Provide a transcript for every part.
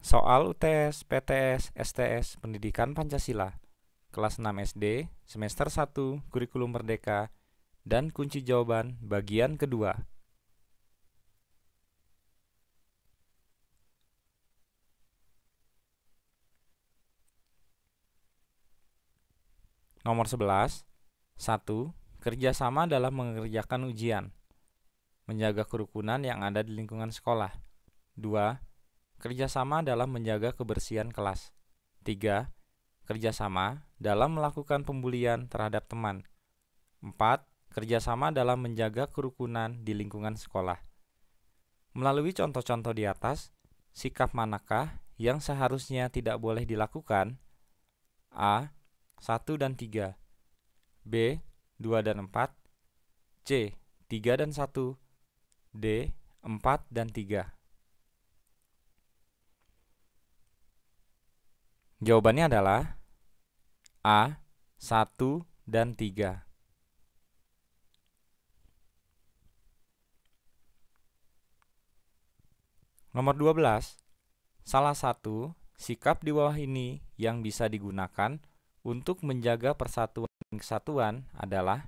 Soal UTS, PTS, STS Pendidikan Pancasila Kelas 6 SD, Semester 1, Kurikulum Merdeka Dan Kunci Jawaban, Bagian Kedua Nomor 11 1. Kerjasama dalam mengerjakan ujian Menjaga kerukunan yang ada di lingkungan sekolah 2 kerjasama dalam menjaga kebersihan kelas. 3. Kerjasama dalam melakukan pembulian terhadap teman. 4. Kerjasama dalam menjaga kerukunan di lingkungan sekolah. Melalui contoh-contoh di atas, sikap manakah yang seharusnya tidak boleh dilakukan? A. 1 dan 3 B. 2 dan 4 C. 3 dan 1 D. 4 dan 3 Jawabannya adalah A 1 dan 3. Nomor 12. Salah satu sikap di bawah ini yang bisa digunakan untuk menjaga persatuan dan kesatuan adalah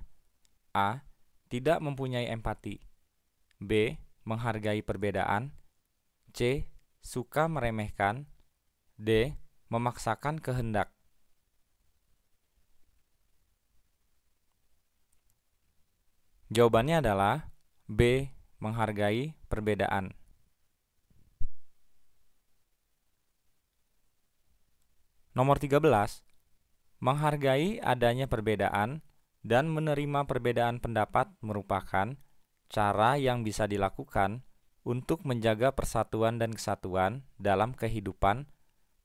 A. Tidak mempunyai empati B. Menghargai perbedaan C. Suka meremehkan D memaksakan kehendak. Jawabannya adalah B. Menghargai perbedaan. Nomor 13. Menghargai adanya perbedaan dan menerima perbedaan pendapat merupakan cara yang bisa dilakukan untuk menjaga persatuan dan kesatuan dalam kehidupan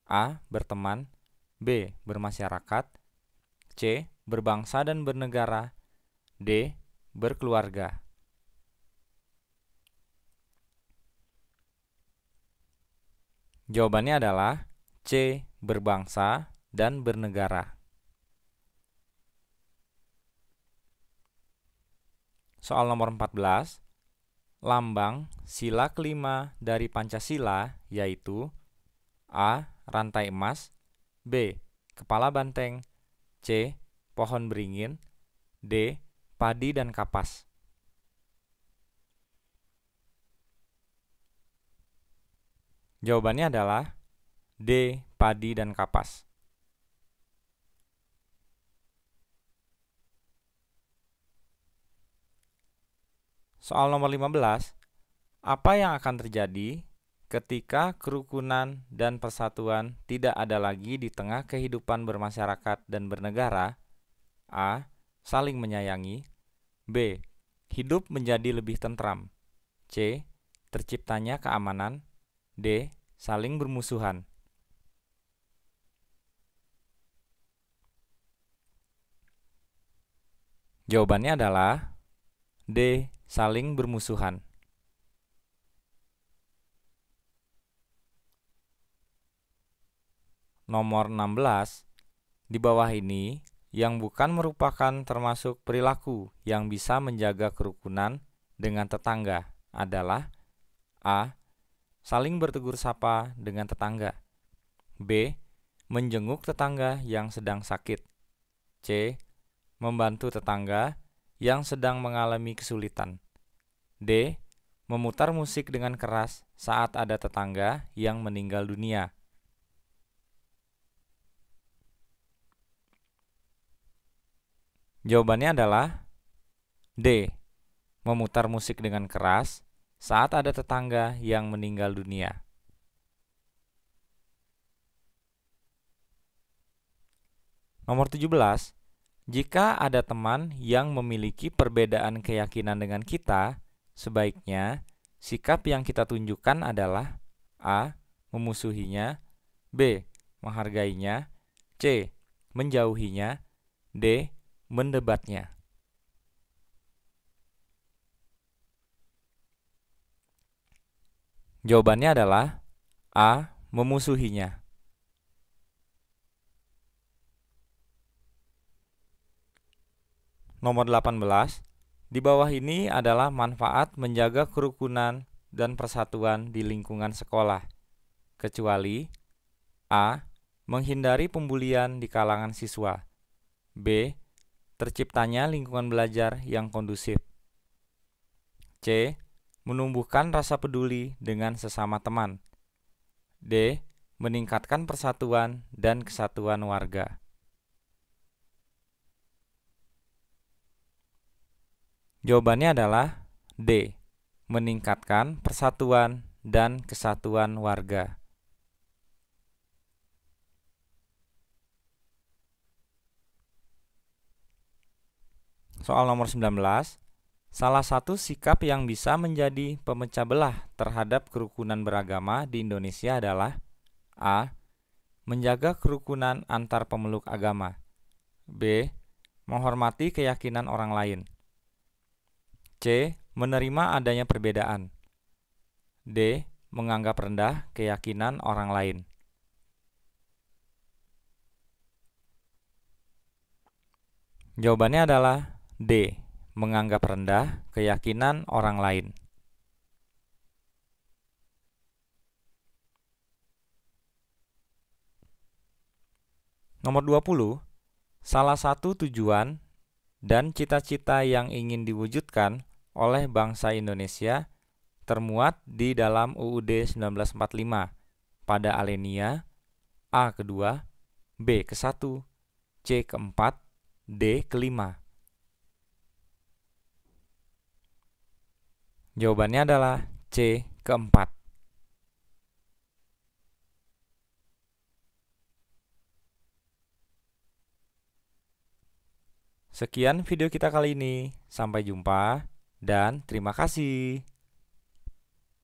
A. Berteman B. Bermasyarakat C. Berbangsa dan bernegara D. Berkeluarga Jawabannya adalah C. Berbangsa dan bernegara. Soal nomor 14. Lambang sila kelima dari Pancasila yaitu A rantai emas, B. Kepala banteng, C. Pohon beringin, D. Padi dan kapas. Jawabannya adalah D. Padi dan kapas. Soal nomor 15, apa yang akan terjadi ketika kerukunan dan persatuan tidak ada lagi di tengah kehidupan bermasyarakat dan bernegara, a. saling menyayangi, b. hidup menjadi lebih tentram, c. terciptanya keamanan, d. saling bermusuhan. Jawabannya adalah D. Saling bermusuhan. nomor 16 di bawah ini yang bukan merupakan termasuk perilaku yang bisa menjaga kerukunan dengan tetangga adalah A. Saling bertegur sapa dengan tetangga B. Menjenguk tetangga yang sedang sakit C. Membantu tetangga yang sedang mengalami kesulitan D. Memutar musik dengan keras saat ada tetangga yang meninggal dunia Jawabannya adalah D. Memutar musik dengan keras saat ada tetangga yang meninggal dunia. Nomor 17. Jika ada teman yang memiliki perbedaan keyakinan dengan kita, sebaiknya sikap yang kita tunjukkan adalah A. Memusuhinya B. Menghargainya C. Menjauhinya D mendebatnya. Jawabannya adalah A. Memusuhinya. Nomor 18. Di bawah ini adalah manfaat menjaga kerukunan dan persatuan di lingkungan sekolah, kecuali A. Menghindari pembulian di kalangan siswa B terciptanya lingkungan belajar yang kondusif. C. Menumbuhkan rasa peduli dengan sesama teman. D. Meningkatkan persatuan dan kesatuan warga. Jawabannya adalah D. Meningkatkan persatuan dan kesatuan warga. soal nomor 19, salah satu sikap yang bisa menjadi pemecah belah terhadap kerukunan beragama di Indonesia adalah A. Menjaga kerukunan antar pemeluk agama B. Menghormati keyakinan orang lain C. Menerima adanya perbedaan D. Menganggap rendah keyakinan orang lain Jawabannya adalah D. Menganggap rendah keyakinan orang lain. Nomor 20. Salah satu tujuan dan cita-cita yang ingin diwujudkan oleh bangsa Indonesia termuat di dalam UUD 1945 pada alenia A kedua, B ke satu, C ke-4, D kelima. 5 Jawabannya adalah C keempat. Sekian video kita kali ini. Sampai jumpa dan terima kasih.